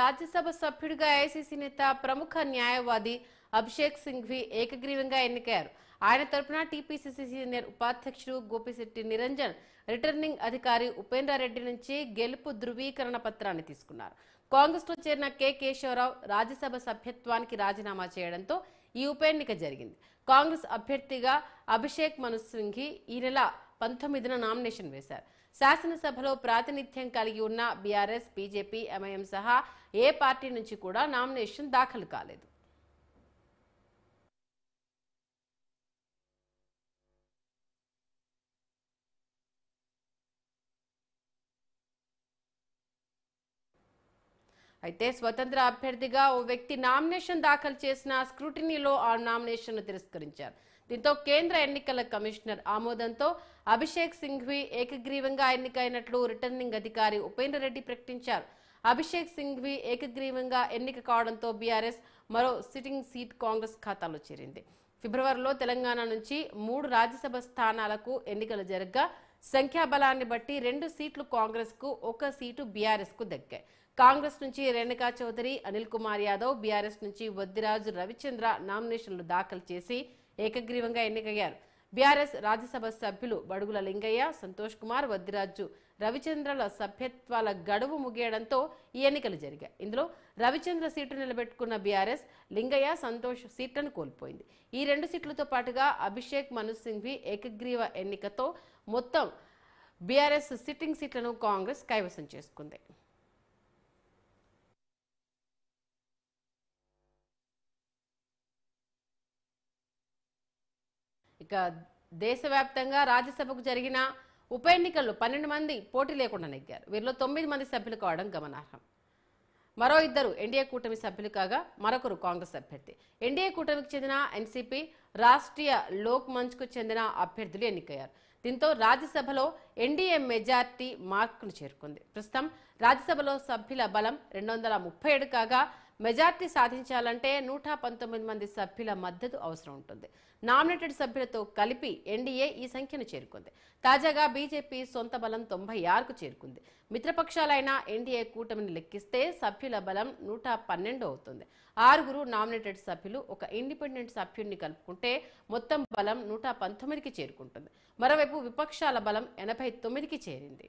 రాజ్యసభ సభ్యుడిగా ఏఐసీసీ నేత ప్రముఖ న్యాయవాది అభిషేక్ సింఘ్వి ఏకగ్రీవంగా ఎన్నికయ్యారు ఆయన తరఫున టీపీసీసీ సీనియర్ ఉపాధ్యక్షుడు గోపిశెట్టి నిరంజన్ రిటర్నింగ్ అధికారి ఉపేంద్రారెడ్డి నుంచి గెలుపు ధృవీకరణ పత్రాన్ని తీసుకున్నారు కాంగ్రెస్ లో చేరిన కె కేశవరావు రాజ్యసభ సభ్యత్వానికి రాజీనామా చేయడంతో ఈ ఉప ఎన్నిక జరిగింది కాంగ్రెస్ అభ్యర్థిగా అభిషేక్ మను సింఘి ఈ నెల పంతొమ్మిదిన నామినేషన్ వేశారు శాసనసభలో ప్రాతినిధ్యం కలిగి ఉన్న బీఆర్ఎస్ బీజేపీ ఎంఐఎం సహా ఏ పార్టీ నుంచి కూడా నామినేషన్ దాఖలు కాలేదు అయితే స్వతంత్ర అభ్యర్థిగా ఓ వ్యక్తి నామినేషన్ దాఖలు చేసిన స్క్రూటినీలో ఆ నామినేషన్ను తిరస్కరించారు దీంతో కేంద్ర ఎన్నికల కమిషనర్ ఆమోదంతో అభిషేక్ సింఘ్వి ఏకగ్రీవంగా ఎన్నికైనట్లు రిటర్నింగ్ అధికారి ఉపేంద్ర రెడ్డి ప్రకటించారు అభిషేక్ సింఘ్వి ఏకగ్రీవంగా ఎన్నిక కావడంతో బీఆర్ఎస్ మరో సిట్టింగ్ సీట్ కాంగ్రెస్ ఖాతాలో చేరింది ఫిబ్రవరిలో తెలంగాణ నుంచి మూడు రాజ్యసభ స్థానాలకు ఎన్నికలు జరగగా సంఖ్యాబలాన్ని బట్టి రెండు సీట్లు కాంగ్రెస్ కు ఒక సీటు బీఆర్ఎస్ కు దక్కాయి కాంగ్రెస్ నుంచి రేణుకా చౌదరి అనిల్ కుమార్ యాదవ్ బీఆర్ఎస్ నుంచి వద్దిరాజు రవిచంద్ర నామినేషన్లు దాఖలు చేసి ఏకగ్రీవంగా ఎన్నికయ్యారు బీఆర్ఎస్ రాజ్యసభ సభ్యులు బడుగుల లింగయ్య సంతోష్ కుమార్ వద్దిరాజు రవిచంద్రల సభ్యత్వాల గడువు ముగియడంతో ఈ ఎన్నికలు జరిగాయి ఇందులో రవిచంద్ర సీటు నిలబెట్టుకున్న బీఆర్ఎస్ లింగయ్య సంతోష్ సీట్లను కోల్పోయింది ఈ రెండు సీట్లతో పాటుగా అభిషేక్ మను సింఘ్వి ఏకగ్రీవ ఎన్నికతో మొత్తం బీఆర్ఎస్ సిట్టింగ్ సీట్లను కాంగ్రెస్ కైవసం చేసుకుంది ఇక దేశవ్యాప్తంగా రాజ్యసభకు జరిగిన ఉప ఎన్నికల్లో పన్నెండు మంది పోటీ లేకుండా నెగ్గారు వీరిలో తొమ్మిది మంది సభ్యులు కావడం గమనార్హం మరో ఇద్దరు ఎన్డీఏ కూటమి సభ్యులు కాగా మరొకరు కాంగ్రెస్ అభ్యర్థి ఎన్డీఏ కూటమికి చెందిన ఎన్సీపీ రాష్ట్రీయ లోక్ మంచ్కు చెందిన అభ్యర్థులు ఎన్నికయ్యారు దీంతో రాజ్యసభలో ఎన్డీఏ మెజార్టీ మార్కును చేరుకుంది ప్రస్తుతం రాజ్యసభలో సభ్యుల బలం రెండు వందల ముప్పై ఏడు కాగా మెజార్టీ సాధించాలంటే నూట పంతొమ్మిది మంది సభ్యుల మద్దతు అవసరం ఉంటుంది నామినేటెడ్ సభ్యులతో కలిపి ఎన్డీఏ ఈ సంఖ్యను చేరుకుంది తాజాగా బీజేపీ సొంత బలం తొంభై ఆరుకు చేరుకుంది మిత్రపక్షాలైన ఎన్డీఏ కూటమిని లెక్కిస్తే సభ్యుల బలం నూట పన్నెండు అవుతుంది ఆరుగురు నామినేటెడ్ సభ్యులు ఒక ఇండిపెండెంట్ సభ్యుడిని కలుపుకుంటే మొత్తం బలం నూట పంతొమ్మిదికి చేరుకుంటుంది మరోవైపు విపక్షాల బలం ఎనభై తొమ్మిదికి చేరింది